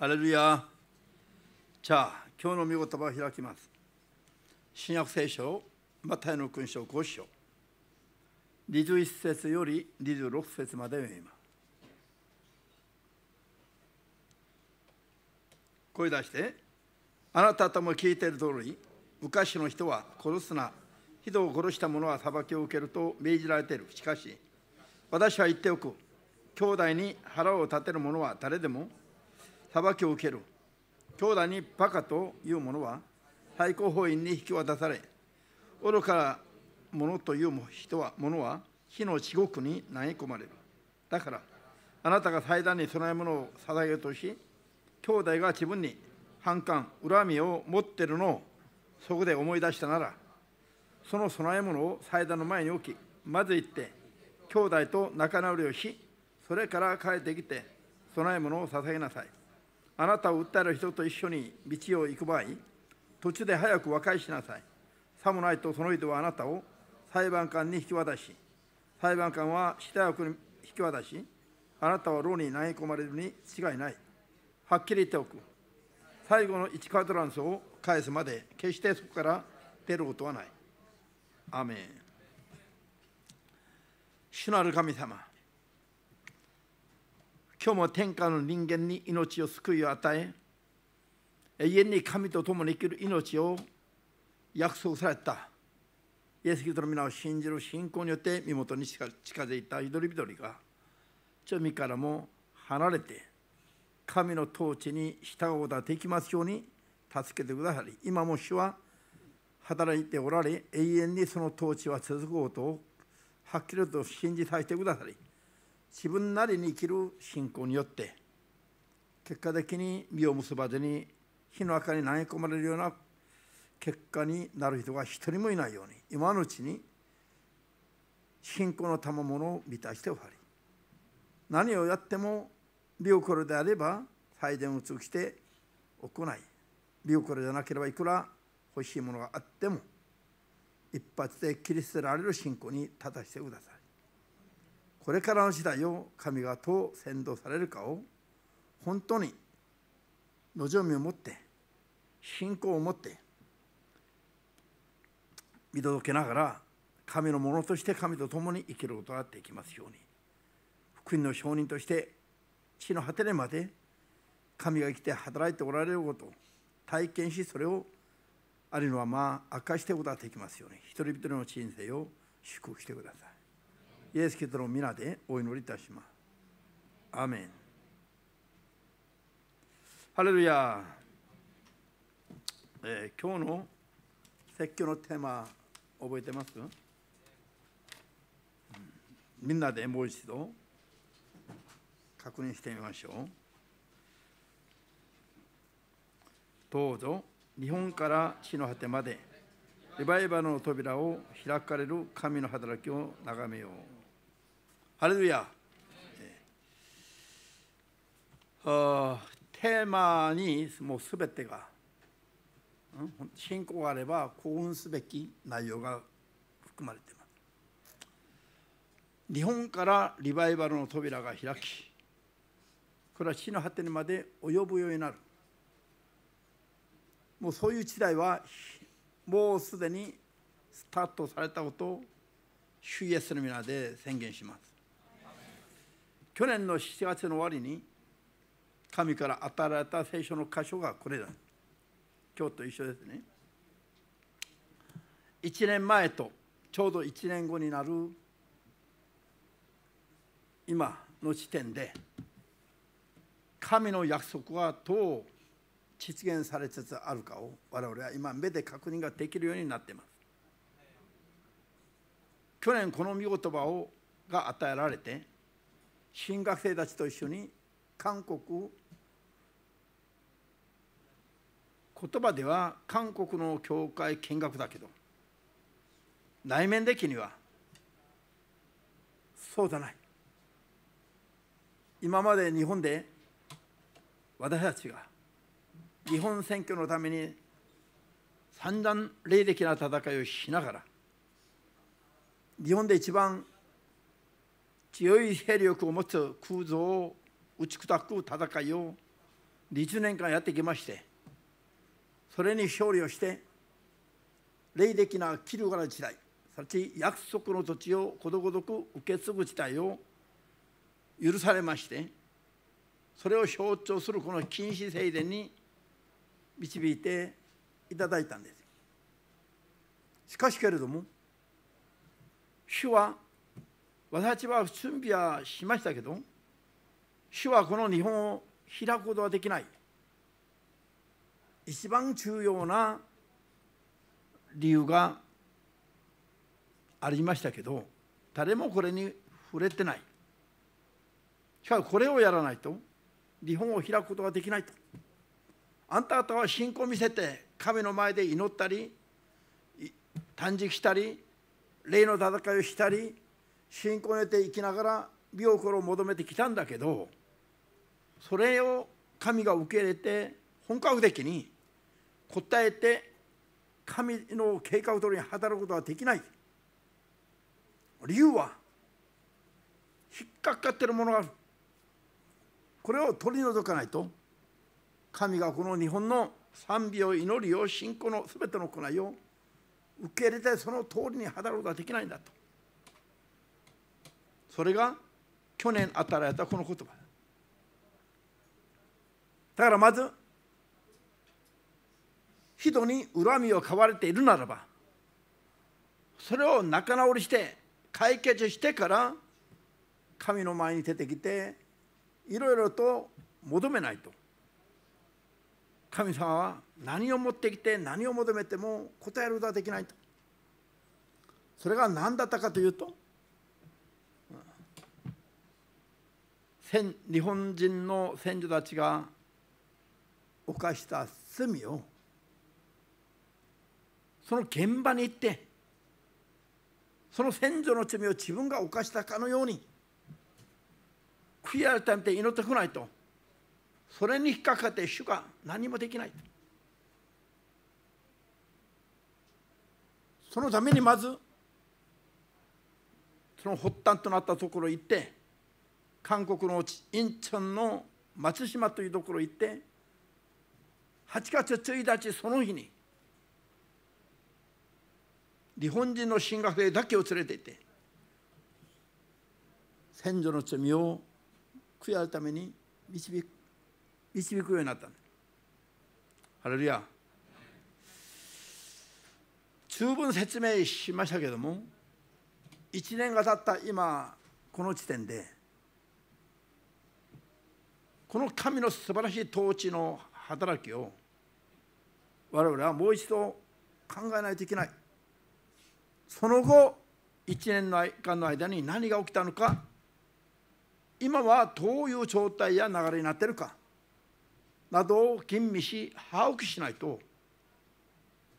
アレルヤじゃあ今日の御言葉を開きます新約聖書マタイの勲章5章21節より26節まで読みます声出してあなたとも聞いている通り昔の人は殺すな人を殺した者は裁きを受けると命じられているしかし私は言っておく兄弟に腹を立てる者は誰でも裁きを受ける兄弟にバカというものは最高法院に引き渡され愚かな者という人は者は火の地獄に投げ込まれるだからあなたが祭壇に供え物を捧げるとし兄弟が自分に反感恨みを持ってるのをそこで思い出したならその供え物を祭壇の前に置きまず行って兄弟と仲直りをしそれから帰ってきて供え物を捧げなさいあなたを訴える人と一緒に道を行く場合、途中で早く和解しなさい。さもないとその人はあなたを裁判官に引き渡し、裁判官は下役に引き渡し、あなたは牢に投げ込まれるに違いない。はっきり言っておく。最後の1カードランスを返すまで、決してそこから出ることはない。アメン主なる神様今日も天下の人間に命を救いを与え永遠に神と共に生きる命を約束されたイエス・キリストの皆を信じる信仰によって身元に近づいた一人一人が罪からも離れて神の統治に従うことができますように助けてくださり今も主は働いておられ永遠にその統治は続くことをはっきりと信じさせてくださり自分なりに生きる信仰によって結果的に実を結ばずに火の中に投げ込まれるような結果になる人が一人もいないように今のうちに信仰の賜物を満たしておわり何をやってもオコれであれば最善を通じて行いビオコじでなければいくら欲しいものがあっても一発で切り捨てられる信仰に立たせてくださいこれからの時代を神がどう先導されるかを本当に望みを持って信仰を持って見届けながら神のものとして神と共に生きることができますように福音の証人として地の果てにまで神が生きて働いておられることを体験しそれをあるのまあ明かしていくことができますように人々の人生を祝福してください。イエス・キリストの皆でお祈りいたします。アメン。ハレルヤ、えー、今日の説教のテーマ覚えてますみんなでもう一度確認してみましょう。どうぞ日本から地の果てまでリバイバルの扉を開かれる神の働きを眺めよう。ハレルヤ、えー、テーマにもう全てが信仰があれば幸運すべき内容が含まれています日本からリバイバルの扉が開きこれは死の果てにまで及ぶようになるもうそういう時代はもうすでにスタートされたことを主イエスの皆で宣言します去年の7月の終わりに神から与えられた聖書の箇所がこれだ今日と一緒ですね1年前とちょうど1年後になる今の時点で神の約束はどう実現されつつあるかを我々は今目で確認ができるようになっています去年この御言葉をが与えられて新学生たちと一緒に韓国言葉では韓国の教会見学だけど内面的にはそうじゃない今まで日本で私たちが日本選挙のために散々霊的な戦いをしながら日本で一番強い兵力を持つ空蔵を打ち砕く戦いを20年間やってきましてそれに勝利をして霊的なキルガラ時代さらに約束の土地をことごとく受け継ぐ時代を許されましてそれを象徴するこの禁止聖殿に導いていただいたんですしかしけれども主は私は準備はしましたけど主はこの日本を開くことはできない一番重要な理由がありましたけど誰もこれに触れてないしかもこれをやらないと日本を開くことができないとあんた方は信仰を見せて神の前で祈ったり断食したり霊の戦いをしたり信仰を得て生きながら美心を求めてきたんだけどそれを神が受け入れて本格的に応えて神の計画通りに働くことはできない理由は引っかかってるものがあるこれを取り除かないと神がこの日本の賛美を祈りを信仰の全ての行いを受け入れてその通りに働くことはできないんだとそれが去年与えられたこの言葉だからまず人に恨みを買われているならばそれを仲直りして解決してから神の前に出てきていろいろと求めないと神様は何を持ってきて何を求めても答えることはできないとそれが何だったかというと日本人の先祖たちが犯した罪をその現場に行ってその先祖の罪を自分が犯したかのように悔い改めて祈ってこないとそれに引っかかって主が何もできないそのためにまずその発端となったところ行って韓国のインチョンの松島というところ行って8月1日その日に日本人の進学生だけを連れて行って先祖の罪を悔やるために導く導くようになったハレルヤ十分説明しましたけども1年が経った今この時点でこの神の素晴らしい統治の働きを我々はもう一度考えないといけないその後1年の間の間に何が起きたのか今はどういう状態や流れになっているかなどを吟味し把握しないと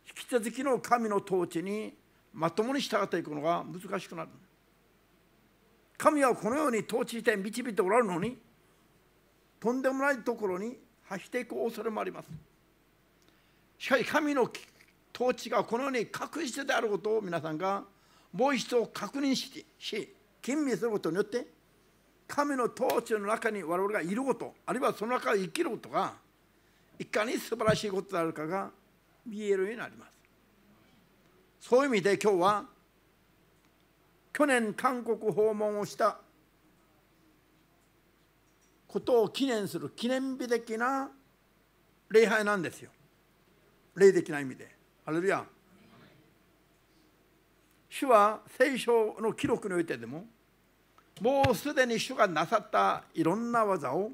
引き続きの神の統治にまともに従っていくのが難しくなる神はこのように統治して導いておられるのにとんでもないところに走っていく恐れもありますしかし神の統治がこのように確実であることを皆さんがもう一度確認しし吟味することによって神の統治の中に我々がいることあるいはその中で生きることがいかに素晴らしいことであるかが見えるようになりますそういう意味で今日は去年韓国訪問をしたことを記念する記念日的な礼拝なんですよ霊的な意味でハレルヤ主は聖書の記録においてでももうすでに主がなさったいろんな技を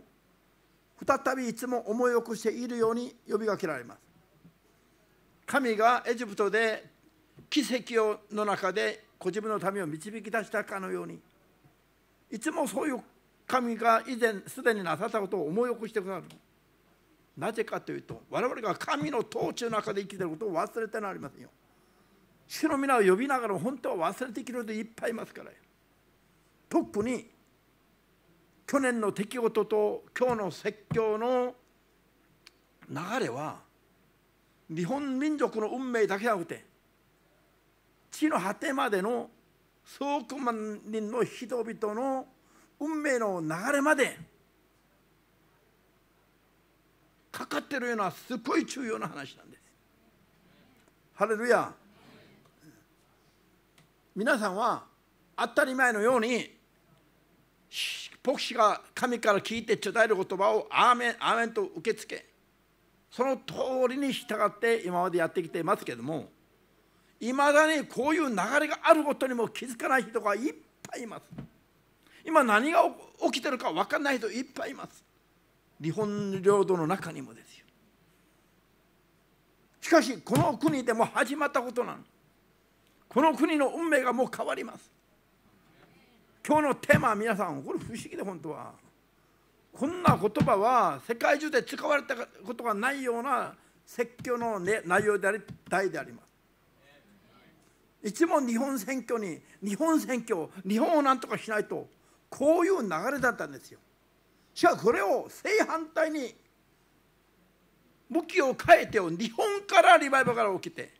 再びいつも思い起こしているように呼びかけられます神がエジプトで奇跡をの中でご自分の民を導き出したかのようにいつもそういう神が以前すでになさったことを思い起こしてくださるなぜかというと我々が神の統治の中で生きていることを忘れてなりませんよ主の皆を呼びながら本当は忘れてきるでいっぱいいますから特に去年の出来事と今日の説教の流れは日本民族の運命だけじゃなくて地の果てまでの数億万人の人々の運命の流れまでかかってるようなすっごい重要な話なんです。ハレルヤ皆さんは当たり前のように牧師が神から聞いて伝える言葉をアーメンアーメンと受け付けその通りに従って今までやってきていますけどもいまだにこういう流れがあることにも気づかない人がいっぱいいます。今何が起きてるか分かんない人いっぱいいます日本領土の中にもですよしかしこの国でも始まったことなのこの国の運命がもう変わります今日のテーマは皆さんこれ不思議で本当はこんな言葉は世界中で使われたことがないような説教の、ね、内容であり題でありますいつも日本選挙に日本選挙日本を何とかしないとこういう流れだったんですよしかあこれを正反対に向きを変えて日本からリバイバルから起きて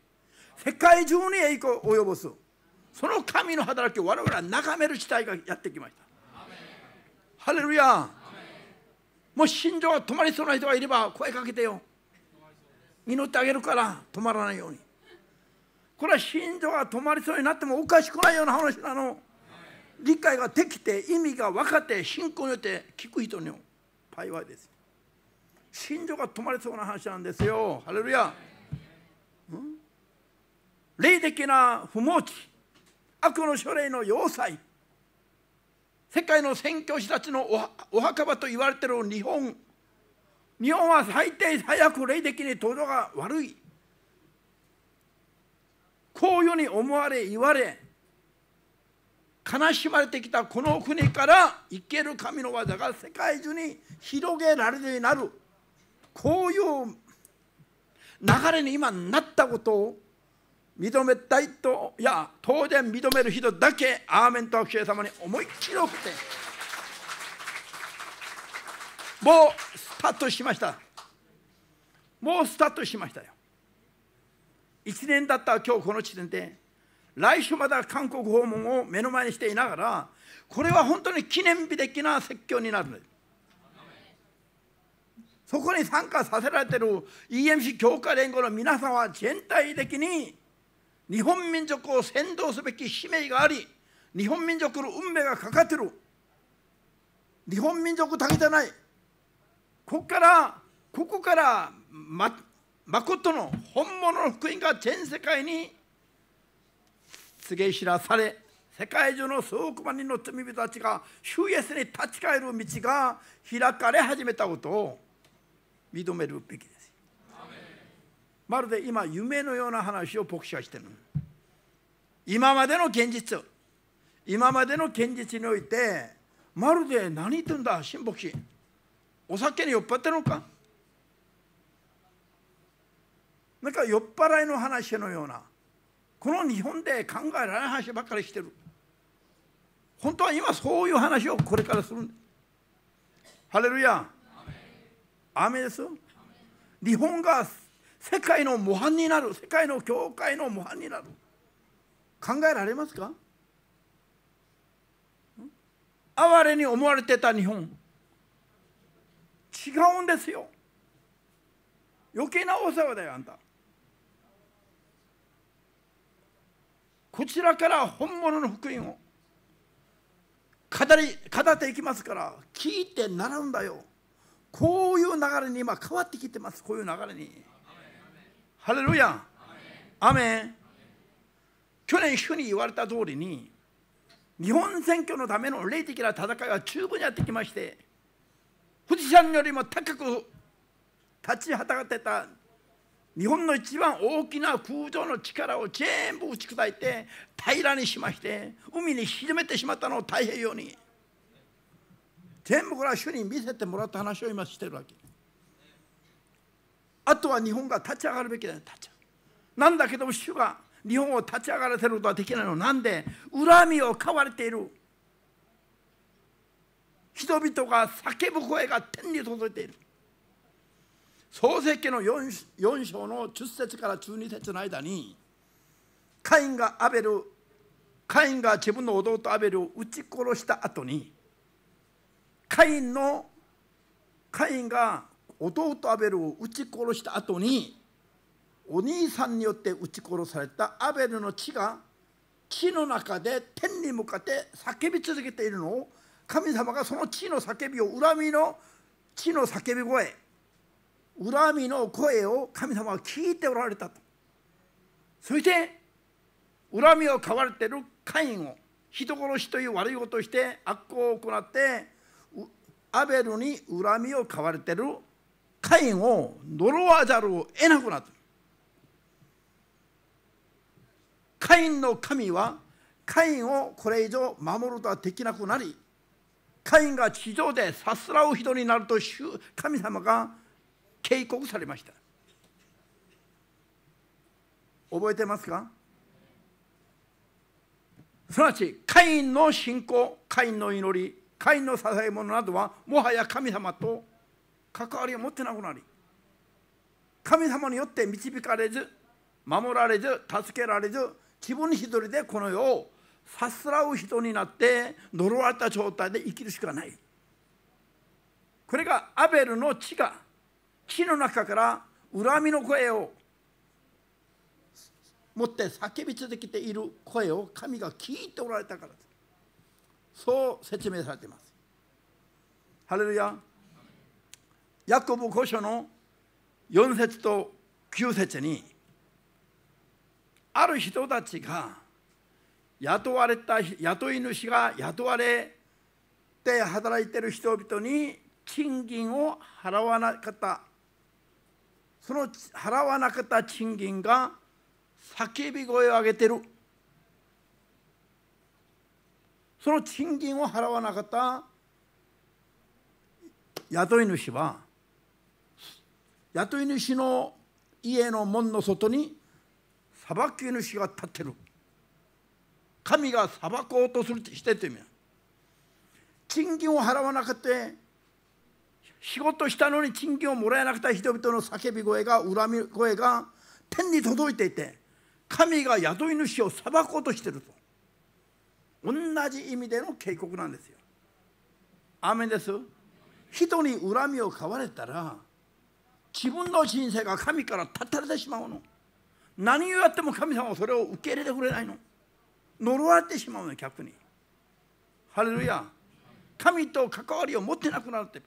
世界中に影響を及ぼすその神の働きを我々は眺める時代がやってきましたハレルヤもう心情が止まりそうな人がいれば声かけてよ祈ってあげるから止まらないようにこれは心情が止まりそうになってもおかしくないような話なの。理解ができて意味が分かって信仰によって聞く人の幸いです心条が止まりそうな話なんですよハレルヤ、うん、霊的な不毛期悪の書類の要塞世界の宣教師たちのお墓場と言われている日本日本は最低最悪霊的に頭が悪いこういうふうに思われ言われ悲しまれてきたこの国から生ける神の技が世界中に広げられるようになるこういう流れに今なったことを認めたいといや当然認める人だけアーメンと教え様に思いっきり送ってもうスタートしましたもうスタートしましたよ1年だった今日この時点で来週まだ韓国訪問を目の前にしていながらこれは本当に記念日的な説教になるんですそこに参加させられてる EMC 強化連合の皆さんは全体的に日本民族を先導すべき使命があり日本民族の運命がかかってる日本民族だけじゃないここからここからまことの本物の福音が全世界に告げ知らされ世界中の数億万人の罪人たちが主イエスに立ち返る道が開かれ始めたことを認めるべきですまるで今夢のような話を牧師はしてる今までの現実今までの現実においてまるで何言ってんだ新牧師お酒に酔っ払ってるのかなんか酔っ払いの話のようなこの日本で考えられない話ばっかりしてる本当は今そういう話をこれからするハレルヤ雨ですよ日本が世界の模範になる世界の教会の模範になる考えられますか哀れに思われてた日本違うんですよ余計なお世話だよあんたこちらから本物の福音を語り語っていきますから聞いて習うんだよこういう流れに今変わってきてますこういう流れにハレルヤアメ去年主に言われた通りに日本選挙のための霊的な戦いが十分にやってきまして富士山よりも高く立ちはだかってた日本の一番大きな空洞の力を全部打ち砕いて平らにしまして海に沈めてしまったのを太平洋に全部これは主に見せてもらった話を今してるわけあとは日本が立ち上がるべきだよ立ちなんだけども主が日本を立ち上がらせることはできないのなんで恨みを買われている人々が叫ぶ声が天に届いている創世記の 4, 4章の10節から12節の間にカインがアベルカインが自分の弟アベルを撃ち殺した後にカインのカインが弟アベルを撃ち殺した後にお兄さんによって撃ち殺されたアベルの血が地の中で天に向かって叫び続けているのを神様がその地の叫びを恨みの地の叫び声恨みの声を神様は聞いておられたとそして恨みを買われているカインを人殺しという悪いことをして悪行を行ってアベルに恨みを買われているカインを呪わざるを得なくなったカインの神はカインをこれ以上守ることはできなくなりカインが地上でさすらう人になると神様が警告されました覚えてますかすなわちカインの信仰カインの祈りカインの捧げ物などはもはや神様と関わりを持ってなくなり神様によって導かれず守られず助けられず自分一人でこの世をさすらう人になって呪われた状態で生きるしかないこれがアベルの地が木の中から恨みの声を持って叫び続けている声を神が聞いておられたからですそう説明されていますハレルヤヤコブ5章の4節と9節にある人たちが雇われた雇い主が雇われて働いてる人々に賃金を払わなかったその払わなかった賃金が叫び声を上げてるその賃金を払わなかった雇い主は雇い主の家の門の外に裁き主が立ってる神が裁こうとするしててみ賃金を払わなくて仕事したのに賃金をもらえなくた人々の叫び声が恨み声が天に届いていて神が雇い主を裁こうとしてると同じ意味での警告なんですよ。アメです人に恨みを買われたら自分の人生が神から断たれてしまうの何をやっても神様はそれを受け入れてくれないの呪われてしまうの逆にハレルヤ神と関わりを持ってなくなって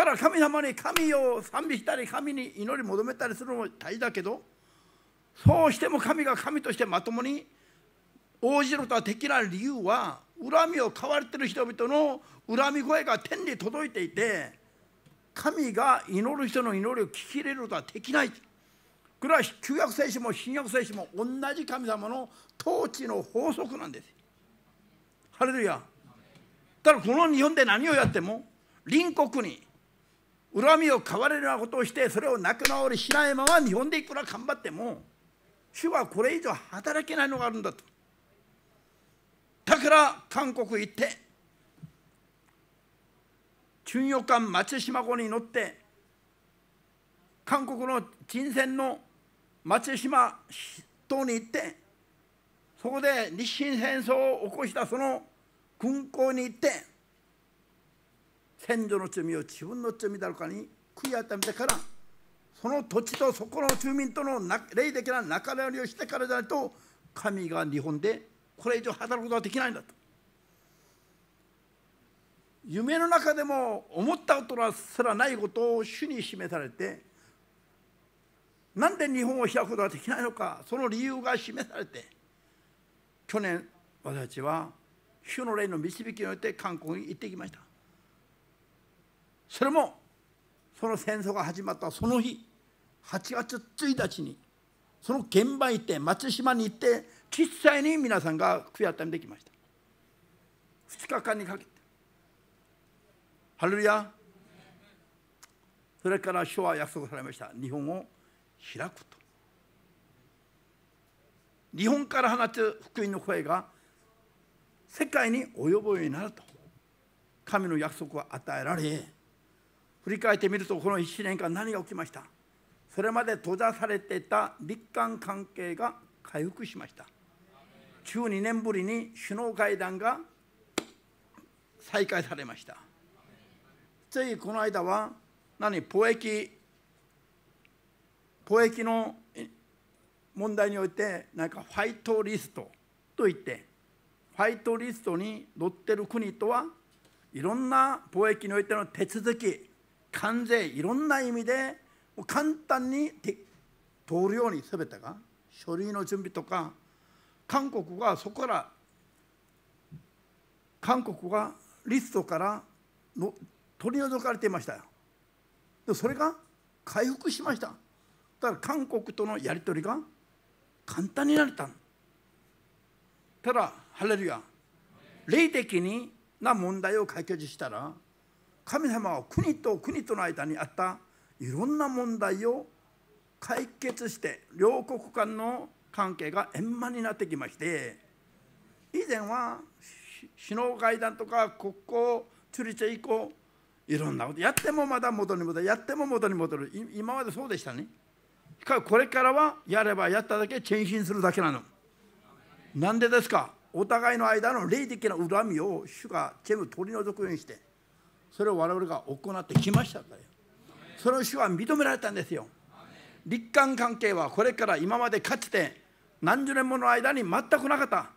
だら神様に神を賛美したり神に祈り求めたりするのも大事だけどそうしても神が神としてまともに応じることができない理由は恨みを買われてる人々の恨み声が天に届いていて神が祈る人の祈りを聞き入れることはできないこれは旧約聖書も新約聖書も同じ神様の統治の法則なんですハレルヤだこの日本で何をやっても隣国に恨みを買われるようなことをしてそれを仲直りしないまま日本でいくら頑張っても主はこれ以上働けないのがあるんだとだから韓国行って巡洋艦松島号に乗って韓国の人船の松島島に行ってそこで日清戦争を起こしたその軍港に行って先祖の罪を自分の罪だろうかに悔い改めてからその土地とそこの住民との霊的な仲直りをしてからじゃないと神が日本でこれ以上働くことはできないんだと夢の中でも思ったことすらないことを主に示されてなんで日本を開くことができないのかその理由が示されて去年私たちは主の霊の導きによって韓国に行ってきましたそれもその戦争が始まったその日8月1日にその現場に行って松島に行って実際に皆さんが悔やたんできました2日間にかけてハルリアそれから主は約束されました日本を開くと日本から放つ福音の声が世界に及ぶようになると神の約束は与えられ振り返ってみるとこの1年間何が起きましたそれまで閉ざされていた日韓関係が回復しました12年ぶりに首脳会談が再開されましたついこの間は何貿易貿易の問題においてなんかファイトリストといってファイトリストに載ってる国とはいろんな貿易においての手続き関税いろんな意味で簡単に通るように全てが書類の準備とか韓国がそこから韓国がリストからの取り除かれていましたよそれが回復しましただから韓国とのやり取りが簡単になれたただハレルヤ霊的にな問題を解決したら神様は国と国との間にあったいろんな問題を解決して両国間の関係が円満になってきまして以前は首脳会談とか国交釣り茶以降いろんなことやってもまだ元に戻るやっても元に戻る今までそうでしたねしかこれからはやればやっただけ前進するだけなのなんでですかお互いの間の霊的な恨みを主が全部取り除くようにしてそれを我々が行ってきましたからその主は認められたんですよ立韓関係はこれから今までかつて何十年もの間に全くなかった、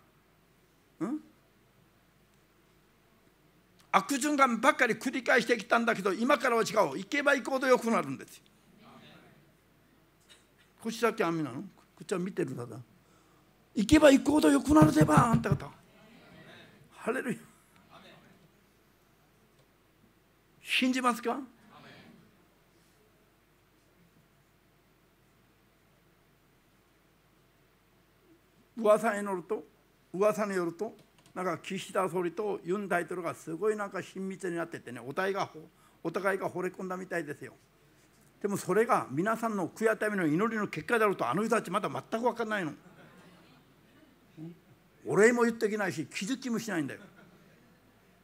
うん、悪循環ばっかり繰り返してきたんだけど今からは違う行けば行こうとよくなるんですちだけ網なのこっちは見てるだだ行けば行こうとよくなるぜばあんた方信じますか噂によると噂によるとなんか岸田総理とユン大統領がすごいなんか親密になっててねお互いがお互いが惚れ込んだみたいですよでもそれが皆さんの悔い改めの祈りの結果であるとあの人たちまだ全く分かんないのお礼も言ってきないし気づきもしないんだよ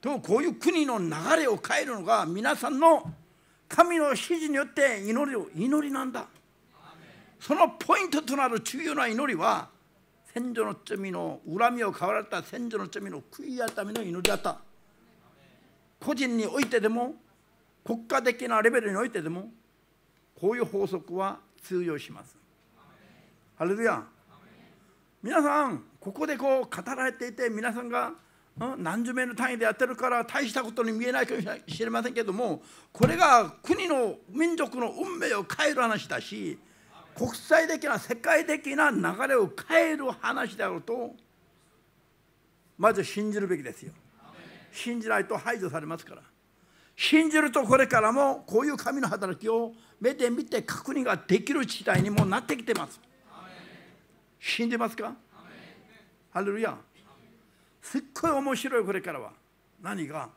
でもこういう国の流れを変えるのが皆さんの神の指示によって祈りを祈りなんだそのポイントとなる重要な祈りは先祖の罪の恨みを買われた先祖の罪の悔い改めの祈りだった個人においてでも国家的なレベルにおいてでもこういう法則は通用しますハレルヤ皆さんここでこう語られていて皆さんが何十名の単位でやってるから大したことに見えないかもしれませんけどもこれが国の民族の運命を変える話だし国際的な世界的な流れを変える話であるとまず信じるべきですよ信じないと排除されますから信じるとこれからもこういう神の働きを目で見て確認ができる時代にもなってきてます信じますかハレルヤすっごい面白いこれからは何が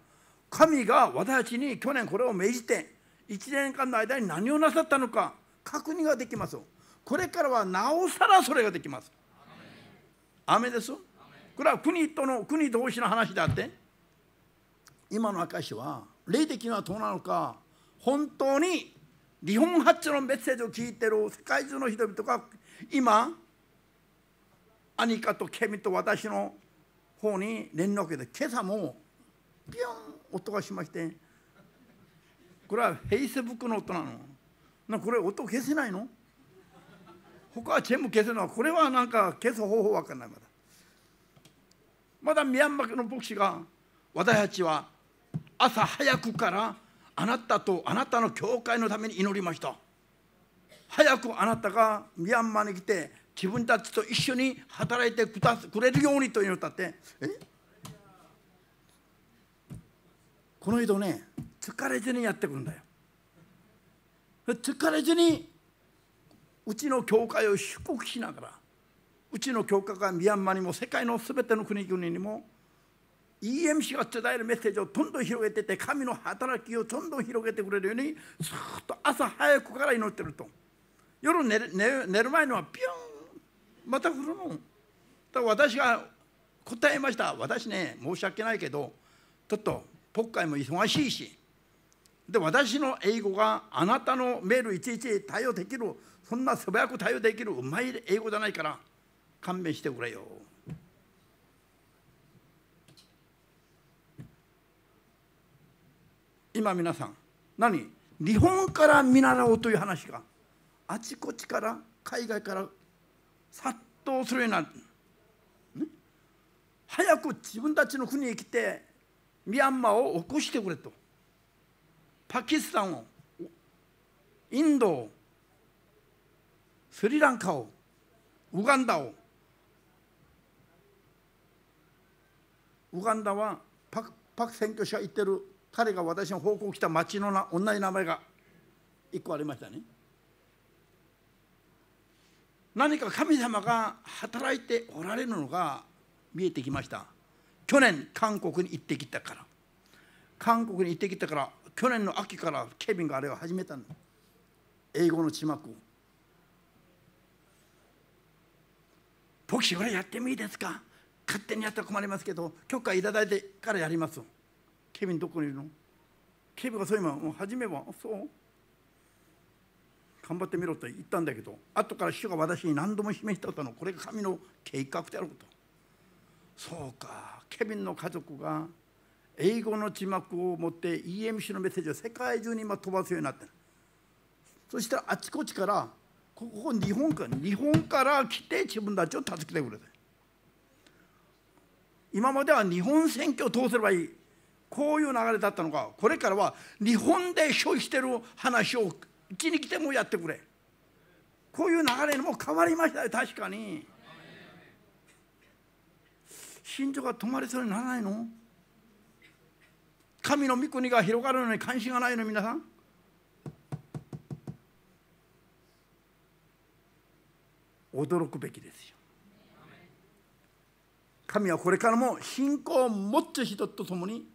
神が私たちに去年これを命じて1年間の間に何をなさったのか確認ができますこれからはなおさらそれができます雨ですこれは国との国同士の話であって今の証は霊的にはどうなのか本当に日本発のメッセージを聞いてる世界中の人々が今アニカとケミと私の方に連絡を受けて今朝もビョン音がしましてこれはフェイスブックの音なのなこれ音消せないの他は全部消せないこれはなんか消す方法わかんないまだまだミャンマーの牧師が私たちは朝早くからあなたとあなたの教会のために祈りました早くあなたがミャンマーに来て自分たちと一緒に働いてくれるようにというのだってこの人ね疲れずにやってくるんだよ疲れずにうちの教会を祝福しながらうちの教会がミャンマーにも世界のすべての国々にも EMC が伝えるメッセージをどんどん広げてて神の働きをどんどん広げてくれるようにずっと朝早くから祈ってると夜寝る前のはピュンまた振るの私が答えました私ね申し訳ないけどちょっと国会も忙しいしで私の英語があなたのメールいちいち対応できるそんな素早く対応できるうまい英語じゃないから勘弁してくれよ。今皆さん何日本から見習おうという話があちこちから海外から殺到するような、ね、早く自分たちの国へ来てミャンマーを起こしてくれとパキスタンをインドをスリランカをウガンダをウガンダはパクパク選挙者が行ってる彼が私の方向来た町のな同じ名前が1個ありましたね。何か神様が働いておられるのが見えてきました去年韓国に行ってきたから韓国に行ってきたから去年の秋からケビンがあれを始めたの英語の字幕キシこれやってもいいですか勝手にやったら困りますけど許可いただいてからやりますケビンどこにいるのケビンがそう今もう始めばそう頑張ってみろと言ったんだけど後から主が私に何度も示しておったのこれが神の計画であることそうかケビンの家族が英語の字幕を持って EMC のメッセージを世界中に今飛ばすようになってるそしたらあちこちからここ日本から日本から来て自分たちを助けてくれて今までは日本選挙を通せばいいこういう流れだったのかこれからは日本で消費してる話をうちに来てもやってくれこういう流れにも変わりましたよ確かに神情が止まりそうにならないの神の御国が広がるのに関心がないの皆さん驚くべきですよ神はこれからも信仰を持つ人と共に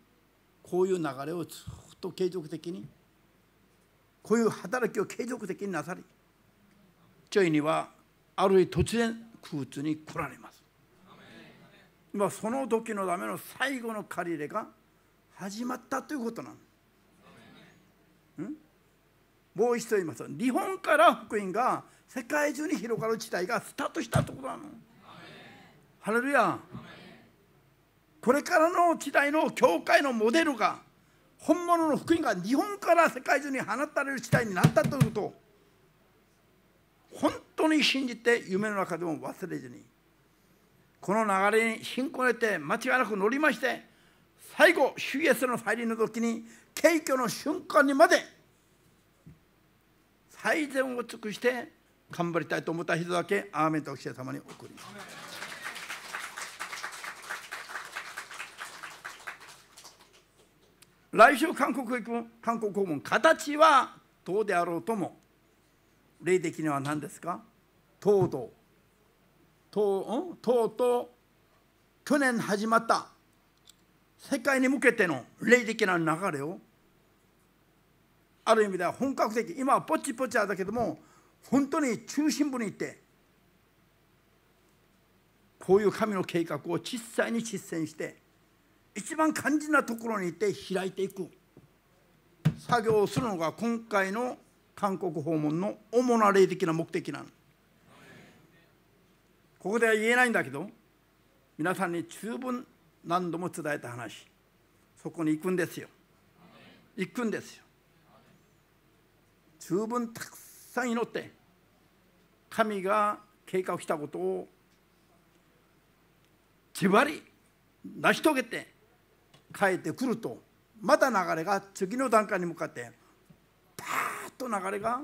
こういう流れをずっと継続的にこういう働きを継続的になさりちょいにはある日突然空鬱に来られますあ、その時のための最後の借り入れが始まったということなの。うんもう一度言います日本から福音が世界中に広がる時代がスタートしたいうことなのハレルヤこれからの時代の教会のモデルが本物の福音が日本から世界中に放たれる時代になったということを本当に信じて夢の中でも忘れずにこの流れに信仰をて間違いなく乗りまして最後主イエスの再臨の時に景挙の瞬間にまで最善を尽くして頑張りたいと思った人だけアーメンとお教え様に送ります。来週韓国韓国訪問形はどうであろうとも霊的には何ですか東道とうとう去年始まった世界に向けての霊的な流れをある意味では本格的今はポチポチだけども本当に中心部に行ってこういう神の計画を実際に実践して一番肝心なところにいて開いていく作業をするのが今回の韓国訪問の主な霊的な目的なのここでは言えないんだけど皆さんに十分何度も伝えた話そこに行くんですよ行くんですよ十分たくさん祈って神が計画したことをじわり成し遂げて変えてくるとまた流れが次の段階に向かってパーッと流れが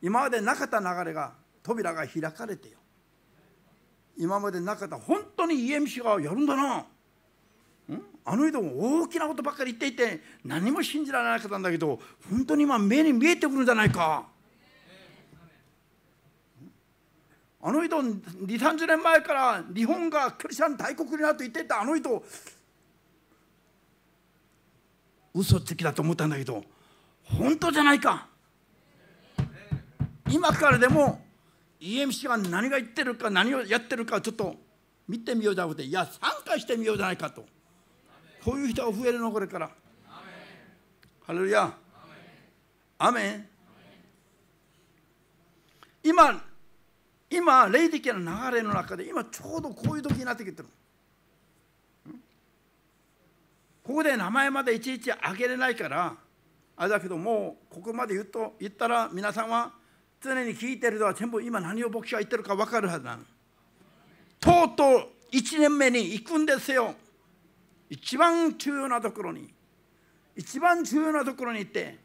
今までなかった流れが扉が開かれてよ今までなかった本当に家 m がやるんだなあの人も大きなことばっかり言っていて何も信じられなかったんだけど本当に今目に見えてくるんじゃないか。あの人2 3 0年前から日本がクリスチャン大国になると言ってたあの人嘘つきだと思ったんだけど本当じゃないか今からでも EMC が何が言ってるか何をやってるかちょっと見てみようじゃなくていや参加してみようじゃないかとこういう人が増えるのこれからハレルヤアメ今今霊的な流れの中で今ちょうどこういう時になってきてるここで名前までいちいち挙げれないからあれだけどもうここまで言うと言ったら皆さんは常に聞いてるのは全部今何を牧師は言ってるか分かるはずなのとうとう1年目に行くんですよ一番重要なところに一番重要なところに行って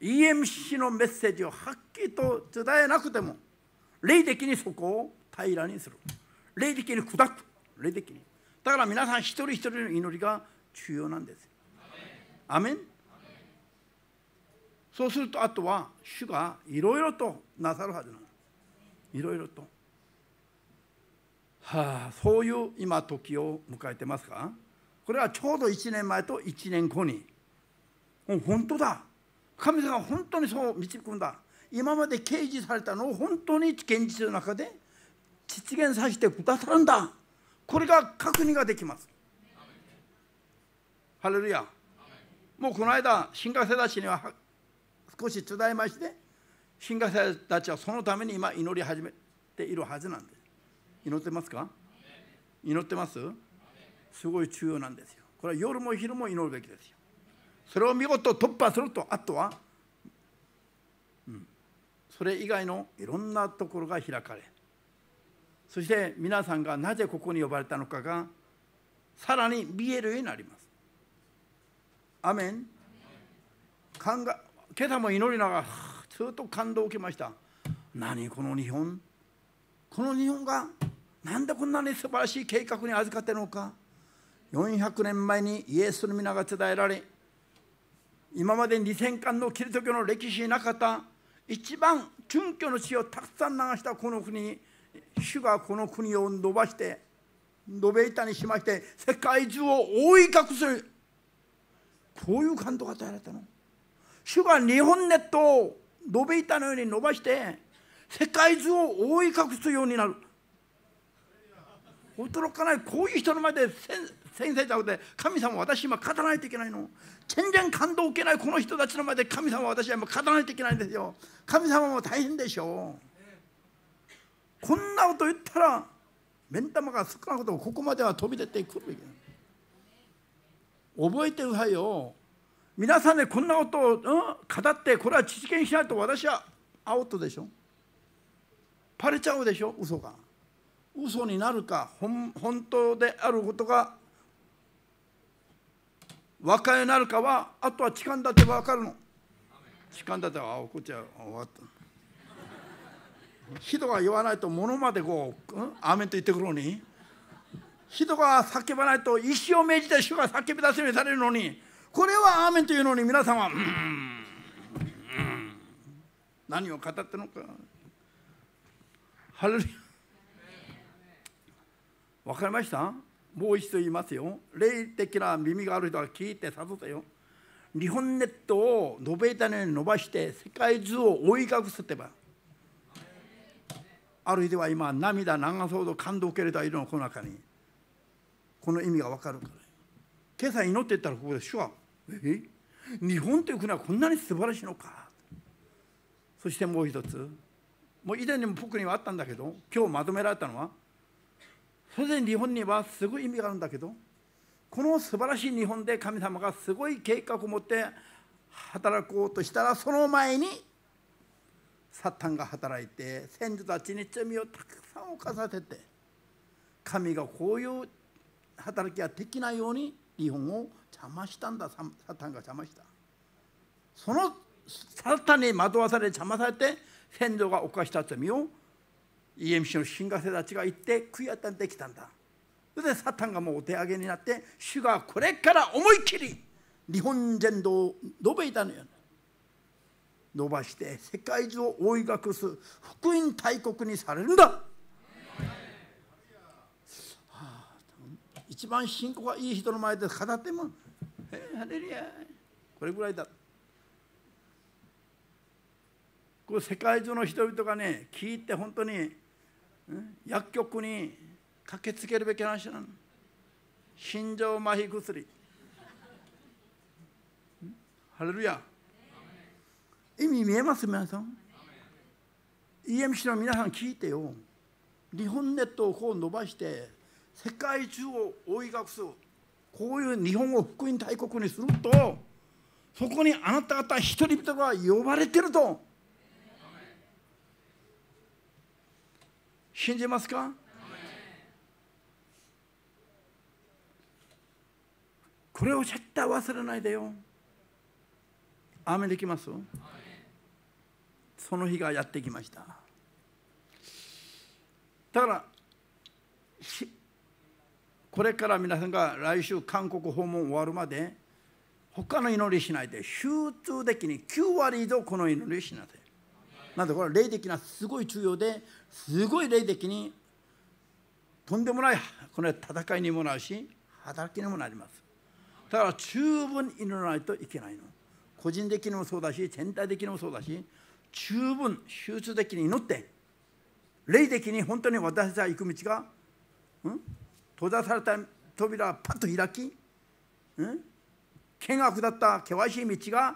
EMC のメッセージをはっきりと伝えなくても霊的にそこを平らにする霊的に砕く霊的にだから皆さん一人一人の祈りが重要なんですアメンそうするとあとは主がいろいろとなさるはずなのいろいろとはあそういう今時を迎えてますかこれはちょうど1年前と1年後に本当だ神様が本当にそう導くんだ今まで掲示されたのを本当に現実の中で実現させてくださるんだこれが確認ができますハレルヤもうこの間新学生たちには少し伝えまして新学生たちはそのために今祈り始めているはずなんです祈ってますか祈ってますすごい重要なんですよこれは夜も昼も祈るべきですよそれを見事突破するとあとは、うん、それ以外のいろんなところが開かれそして皆さんがなぜここに呼ばれたのかがさらに見えるようになりますアメン考え今朝も祈りながらずっと感動を受けました何この日本この日本がなんでこんなに素晴らしい計画に預かっているのか400年前にイエスの皆が伝えられ今まで2000巻のキリスト教の歴史になかった一番準拠の地をたくさん流したこの国主がこの国を伸ばして延べ板にしまして世界中を覆い隠すそういう感動が与えられたの主が日本ネットを延べ板のように伸ばして世界中を覆い隠すようになる驚かないこういう人の前で先生ちゃうで神様私今勝たないといけないの全然感動を受けないこの人たちの前で神様私は今勝たないといけないんですよ神様も大変でしょうこんなこと言ったら目ん玉が少なくともここまでは飛び出てくるべきだ覚えてうはよ皆さんで、こんなことを、うん、語ってこれは実現しないと私はアウトでしょパレちゃうでしょ嘘が嘘になるか本当であることが和解になるかはあとは痴漢だって分かるの痴漢だってあこっちは分かった人が 言わないと物までこう「うん、アーメン」と言ってくるのに人が叫ばないと一生命じた主が叫び出せにされるのにこれはアーメンというのに皆さんはうん、うん、何を語ってのかハル分かりましたもう一度言いますよ霊的な耳がある人は聞いて誘せよ日本ネットを延べ板に伸ばして世界中を覆い隠せてばあるでは今涙流そうと感動を受ける人はいるのこの中にこの意味が分かるから今朝祈ってったらここで主は「え日本という国はこんなに素晴らしいのか」そしてもう一つもう以前にも僕にはあったんだけど今日まとめられたのはそれで日本にはすごい意味があるんだけどこの素晴らしい日本で神様がすごい計画を持って働こうとしたらその前にサタンが働いて先祖たちに罪をたくさん犯させて神がこういう働きができないように日本を邪魔したんだサタンが邪魔したそのサタンに惑わされ邪魔されて先祖が犯した罪を EMC の新学生たちが言って悔い当たってきたんだそれでサタンがもうお手上げになって主がこれから思いっきり日本全土を述べいたのよ伸ばして世界中を覆い隠す福音大国にされるんだ一番信仰がいい人の前で語っても「えー、ハレルヤこれぐらいだ」これ世界中の人々がね聞いて本当に薬局に駆けつけるべき話なの心情麻痺薬ハレルヤ意味見えます皆さん EMC の皆さん聞いてよ日本ネットをこう伸ばして世界中を覆い隠すこういう日本を福音大国にするとそこにあなた方一人々が呼ばれてると信じますかこれを絶対忘れないでよ。アメできますその日がやってきました。だからこれから皆さんが来週韓国訪問終わるまで他の祈りしないで集中的に9割以上この祈りしなさいなんでこれ霊的なすごい重要ですごい霊的にとんでもないこの戦いにもなるし働きにもなりますだから十分祈らないといけないの個人的にもそうだし全体的にもそうだし十分集中的に祈って霊的に本当に私たちが行く道が、うん、閉ざされた扉はパッと開き、うん、だがった険しい道が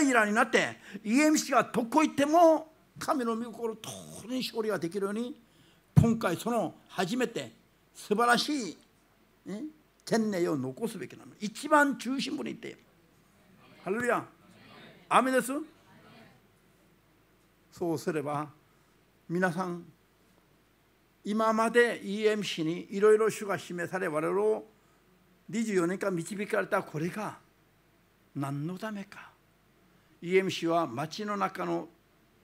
平らになって家道がどこ行っても神の御心とに勝利ができるように今回その初めて素晴らしい、ん、天然を残すべきなの一番中心部にいてハルルヤ雨ですそうすれば皆さん今まで EMC にいろいろ主が示され我々を24年間導かれたこれが何のためか EMC は町の中の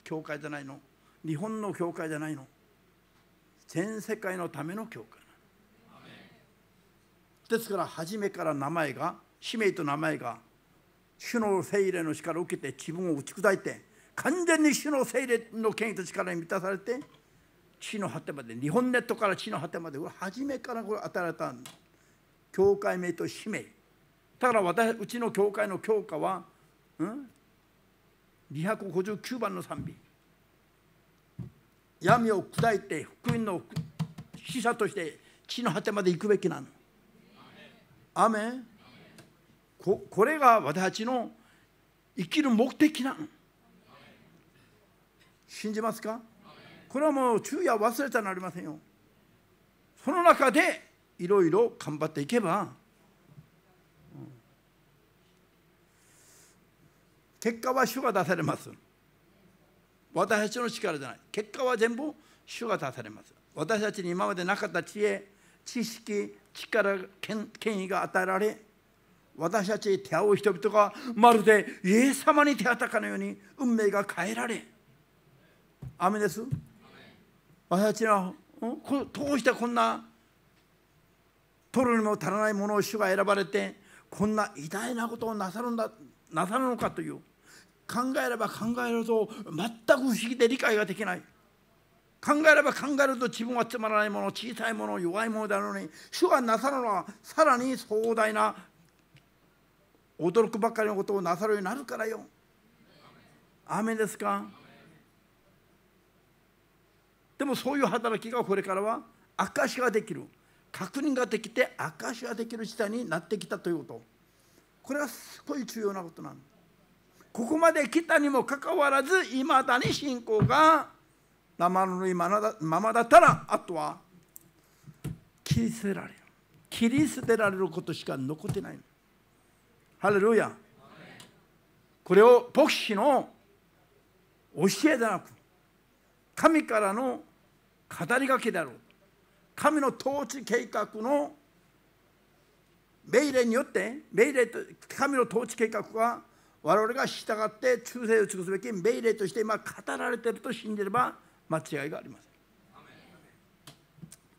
教会じゃないの日本の教会じゃないの全世界のための教会ですから初めから名前が使命と名前が主の聖霊の力を受けて自分を打ち砕いて完全に主の聖霊の権威と力に満たされて地の果てまで日本ネットから地の果てまで初めからこれ与えた教会名と使命だから私うちの教会の教科は、うん、259番の賛美闇を砕いて福音の使者として地の果てまで行くべきなの。アメここれが私たちの生きる目的なの。信じますかこれはもう昼夜忘れたなりませんよその中でいろいろ頑張っていけば、結果は主が出されます私たちの力じゃない結果は全部主が出されます私たちに今までなかった知恵知識力権威が与えられ私たち手合う人々がまるでイエス様に手当たかのように運命が変えられ雨ですあやちらどうしてこんな取るにも足らないものを主が選ばれてこんな偉大なことをなさるんだなさるのかという考えれば考えると全く不思議で理解ができない考えれば考えると自分はつまらないもの小さいもの弱いものであるのに主がなさるのはさらに壮大な驚くばっかりのことをなさるようになるからよ。雨ですかでもそういう働きがこれからは証しができる確認ができて証しができる時代になってきたということこれはすごい重要なことなんでここまで来たにもかかわらずいまだに信仰が生ぬるいままだったらあとは切り捨てられる切り捨てられることしか残ってないハレルヤこれを牧師の教えでなく神からの語りかけである神の統治計画の命令によって命令と神の統治計画は我々が従って忠誠を尽くすべき命令として今語られていると信じれば間違いがありません。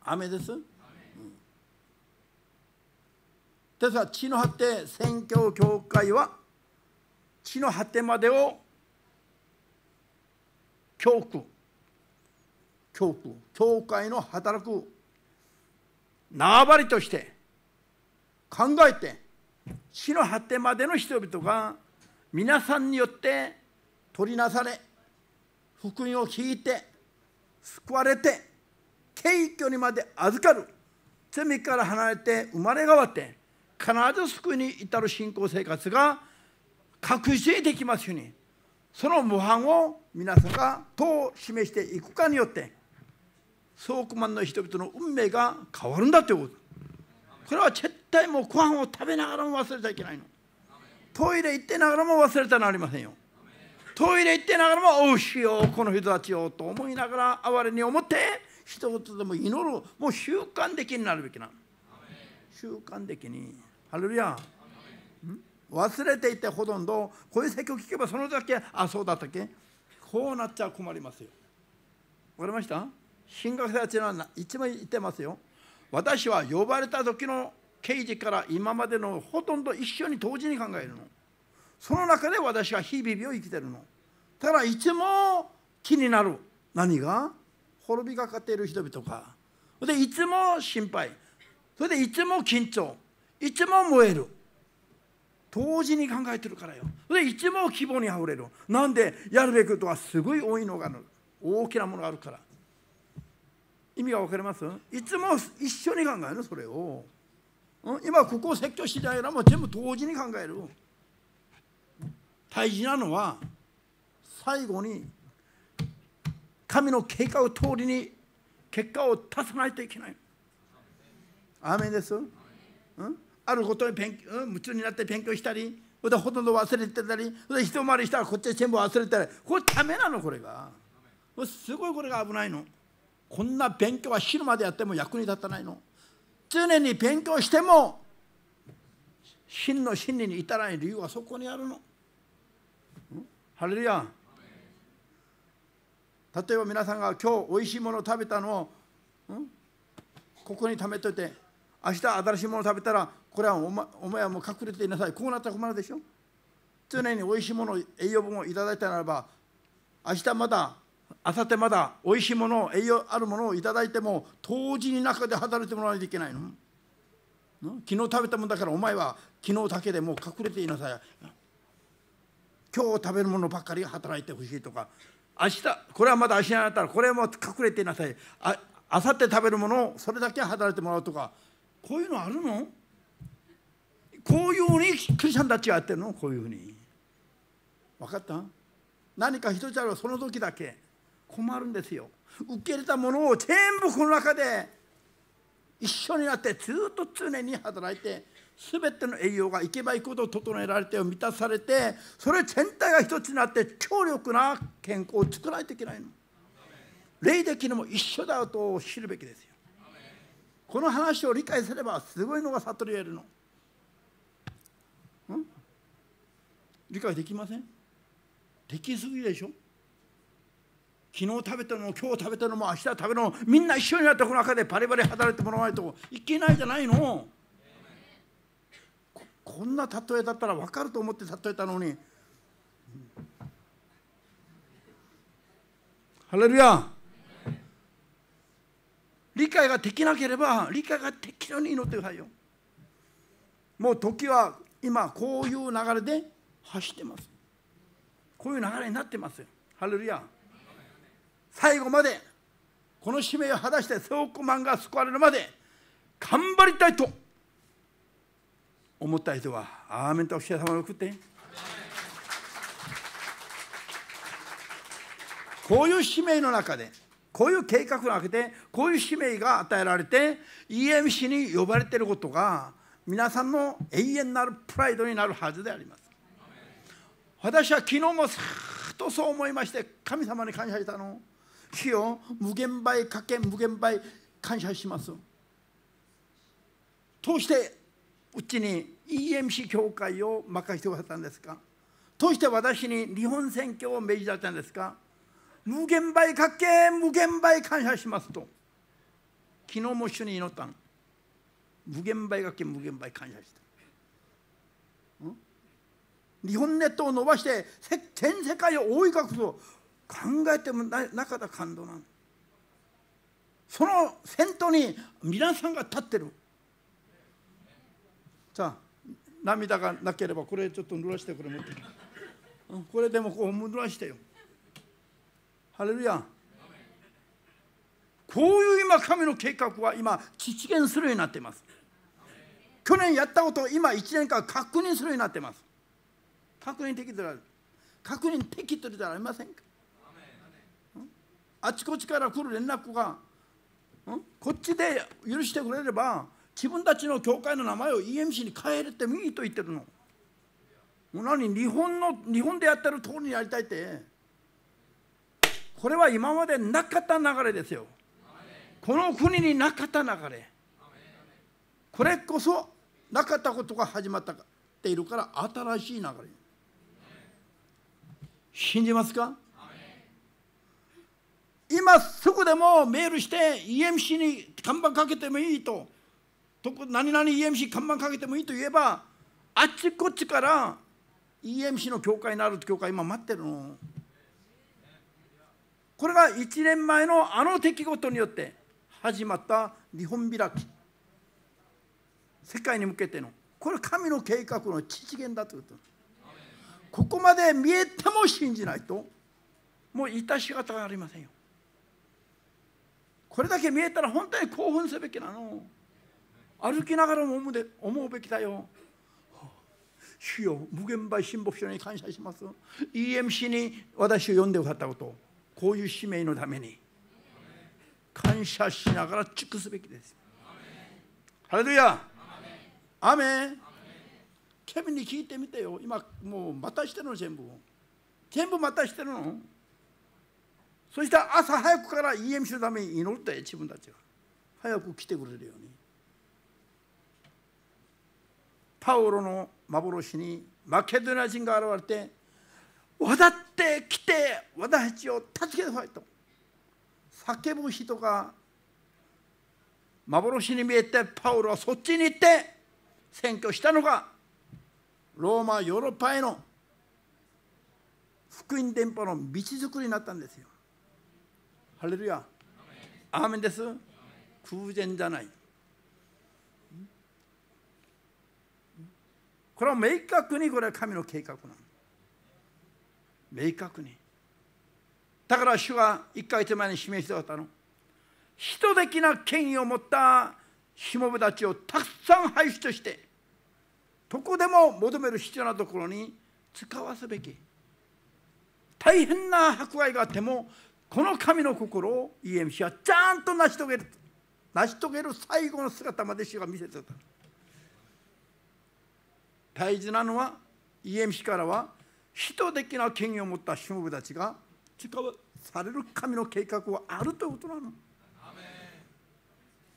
雨です、うん、ですから地の果て宣教協会は地の果てまでを教訓教区教会の働く縄張りとして考えて死の果てまでの人々が皆さんによって取りなされ福音を聞いて救われて謙虚にまで預かる罪から離れて生まれ変わって必ず救いに至る信仰生活が確信できますようにその模範を皆さんがどう示していくかによってソークマンの人々の運命が変わるんだということこれは絶対もうご飯を食べながらも忘れちゃいけないのトイレ行ってながらも忘れたらなりませんよトイレ行ってながらも「おうしようこの人たちを」と思いながら哀れに思って一言でも祈るもう習慣的になるべきな習慣的にハレルヤ忘れていてほとんどこういう説を聞けばそのだけあそうだったっけこうなっちゃ困りますよわかりました神学たちの一番言ってますよ私は呼ばれた時の刑事から今までのほとんど一緒に同時に考えるのその中で私は日々を生きてるのだからいつも気になる何が滅びがかっている人々かそれでいつも心配それでいつも緊張いつも燃える同時に考えてるからよそれでいつも希望にあふれるなんでやるべきことはすごい多いのがある大きなものがあるから意味が分かりますいつも一緒に考えるそれを、うん、今ここを説教しないらもう全部同時に考える大事なのは最後に神の計画通りに結果を出さないといけないアーメンです、うん、あることに勉強、うん、夢中になって勉強したりほとんど忘れてたり一回りしたらこっち全部忘れてたりこれダメなのこれがすごいこれが危ないのこんな勉強は死ぬまでやっても役に立たないの常に勉強しても真の真理に至らない理由はそこにあるのハレルヤ例えば皆さんが今日おいしいものを食べたのをここに貯めといて明日新しいものを食べたらこれはお,、ま、お前はもう隠れていなさいこうなったら困るでしょ常においしいもの栄養分をいただいたならば明日またってまだおいしいもの栄養あるものを頂いても当時に中で働いてもらわないといけないの昨日食べたもんだからお前は昨日だけでもう隠れていなさい今日食べるものばっかり働いてほしいとか明日これはまだ明日になったらこれも隠れていなさいあ明後日食べるものをそれだけ働いてもらうとかこういうのあるのこういうふうにクリスチャンたちはやってるのこういうふうに分かった何か一つあればその時だけ困るんですよ受け入れたものを全部この中で一緒になってずっと常に働いて全ての栄養がいけばいくほど整えられて満たされてそれ全体が一つになって強力な健康を作らないといけないの霊的にも一緒だと知るべきですよこの話を理解すればすごいのが悟り得るの理解できませんできすぎでしょ昨日食べたのも今日食べたのも明日食べるのもみんな一緒になってこの中でバリバリ働いてもらわないといけないじゃないのこんな例えだったら分かると思って例えたのにハレルヤ理解ができなければ理解ができるよに祈ってくださいよもう時は今こういう流れで走ってますこういう流れになってますよハレルヤ最後までこの使命を果たしてソークマンが救われるまで頑張りたいと思った人はアーメンとお主様に送ってこういう使命の中でこういう計画の中でこういう使命が与えられて EMC に呼ばれていることが皆さんの永遠なるプライドになるはずであります私は昨日もさっとそう思いまして神様に感謝したの。主無限倍かけ無限倍感謝します通してうちに EMC 協会を任してくださったんですか通して私に日本選挙を命じたんですか無限倍かけ無限倍感謝しますと昨日も一緒に祈った無限倍かけ無限倍感謝した日本ネットを伸ばして全世界を覆い隠す。考えてもななかった感動なのその先頭に皆さんが立ってるさあ涙がなければこれちょっと濡らしてこれ持ってこれでもこう濡らしてよハレルヤこういう今神の計画は今実現するようになっています去年やったことを今1年間確認するようになっています確認できてる確認できてるじゃありませんかあちこちから来る連絡が、うん、こっちで許してくれれば自分たちの教会の名前を EMC に変えるってもいいと言ってるの。もう何日本の日本でやってる通りにやりたいってこれは今までなかった流れですよ。この国になかった流れこれこそなかったことが始まっているから新しい流れ信じますか今すぐでもメールして EMC に看板かけてもいいと何々 EMC 看板かけてもいいと言えばあっちこっちから EMC の教会になる教会今待ってるのこれが1年前のあの出来事によって始まった日本開き世界に向けてのこれ神の計画の実現だということここまで見えても信じないともう致し方がありませんよこれだけ見えたら本当に興奮すべきなの歩きながらも思う思うべきだよ主よ無限大神牧書に感謝します EMC に私を読んでくださったことこういう使命のために感謝しながらチすべきですハレルヤアメケビンに聞いてみてよ今もうまたしてるの全部全部またしてるのそして朝早くから家見するために祈って自分たちは早く来てくれるようにパウロの幻にマケドニア人が現れて渡って来て私たちを助けてくださいと叫ぶ人が幻に見えてパウロはそっちに行って選挙したのがローマヨーロッパへの福音伝播の道づくりになったんですよ。レルヤアーメンです偶然じゃないこれは明確にこれは神の計画なの明確にだから主は1ヶ月前に示しておったの人的な権威を持ったしもべたちをたくさん排出してどこでも求める必要なところに使わすべき大変な迫害があってもこの神の心を EMC はちゃんと成し遂げる成し遂げる最後の姿まで主が見せてた大事なのは EMC からは人的な権威を持った主婦たちが誓わされる神の計画はあるということなの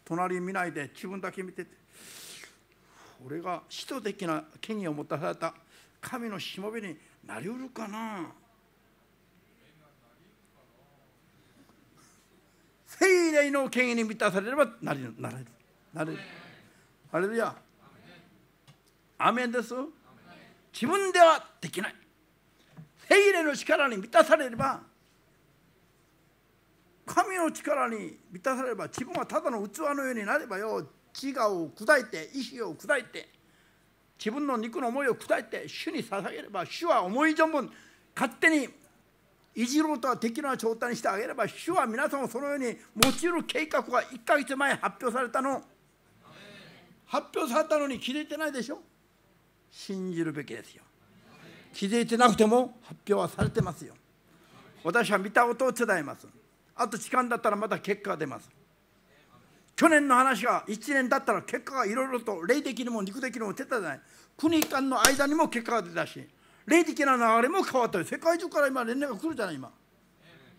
隣見ないで自分だけ見てて俺が使徒的な権威を持たされた神のしもべになりうるかな聖霊の権威に満たされればなれるなれるなれるハレルヤアメンです自分ではできない聖霊の力に満たされれば神の力に満たされれば自分はただの器のようになればよ自我を砕いて意志を砕いて自分の肉の思いを砕いて主に捧げれば主は思い存分勝手にいじろうとは敵の状態にしてあげれば主は皆さんをそのように用いる計画が1ヶ月前発表されたの発表されたのに気づいてないでしょ信じるべきですよ気づいてなくても発表はされてますよ私は見たことを伝えますあと時間だったらまた結果が出ます去年の話が1年だったら結果がいろいろと霊的にも肉的にも出たじゃない国間の間にも結果が出たし霊的な流れも変わった世界中から今連絡が来るじゃない今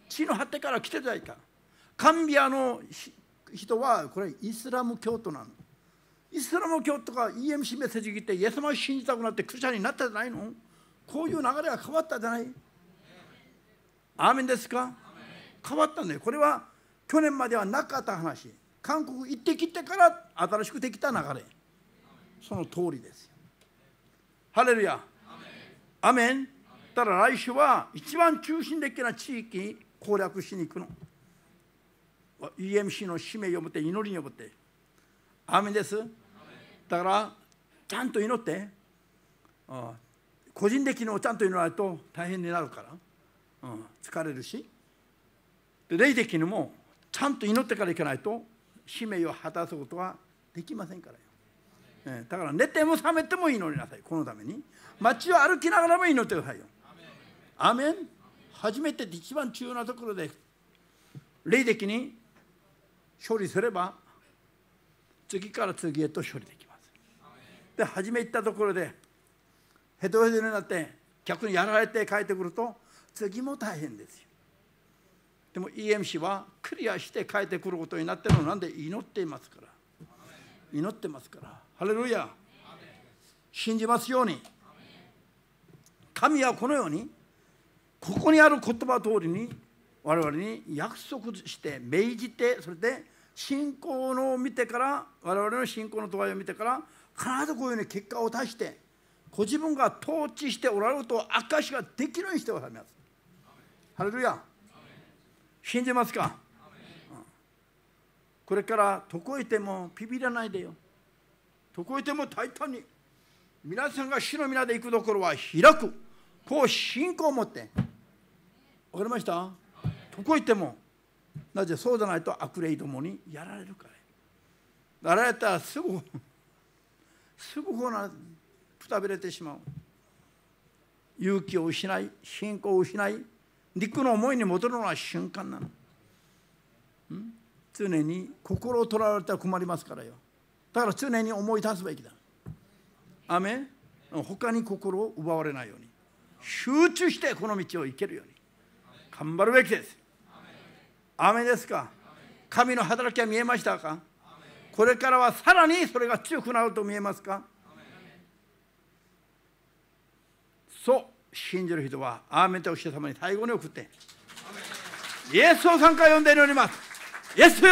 地の果てから来てないかカンビアの人はこれイスラム教徒なのイスラム教徒が EMC メッセージ聞いてイエス様を信じたくなってクリスチャンになったじゃないのこういう流れが変わったじゃないアーメンですか変わったんよこれは去年まではなかった話韓国行ってきてから新しくできた流れその通りですよハレルヤアメンだから来週は一番中心的な地域に攻略しに行くの EMC の使命を持って祈りを持ってアメンですだからちゃんと祈って個人的にもちゃんと祈らないと大変になるから、疲れるし霊的にもちゃんと祈ってからいかないと使命を果たすことはできませんからよえだから寝ても覚めても祈りなさいこのために街を歩きながらも祈ってくださいよアメン初めて一番重要なところで霊的に処理すれば次から次へと処理できますで初め行ったところでヘトヘトになって逆にやられて帰ってくると次も大変ですよでも EMC はクリアして帰ってくることになってるのなんで祈っていますから祈ってますからハレルヤ信じますように神はこのようにここにある言葉通りに我々に約束して命じてそれで信仰のを見てから我々の信仰の度合いを見てから必ずこういうように結果を出してご自分が統治しておられると証しができるようにしておられますハレルヤ信じますか、これからどこへいてもビビらないでよどこへでも大胆に皆さんが主の皆で行くところは開くこう信仰を持って分かりましたどこへ行ってもなぜそうじゃないと悪霊どもにやられるからやられたらすぐすぐほらくたびれてしまう勇気を失い信仰を失い肉の思いに戻るのは瞬間なの常に心をとらわれたら困りますからよだから常に思い出すべきだ雨他に心を奪われないように集中してこの道を行けるように頑張るべきです雨ですか神の働きは見えましたかこれからはさらにそれが強くなると見えますかそう信じる人はアーメンとお人様に最後に送ってイエスを3回呼んで祈りますイエスよ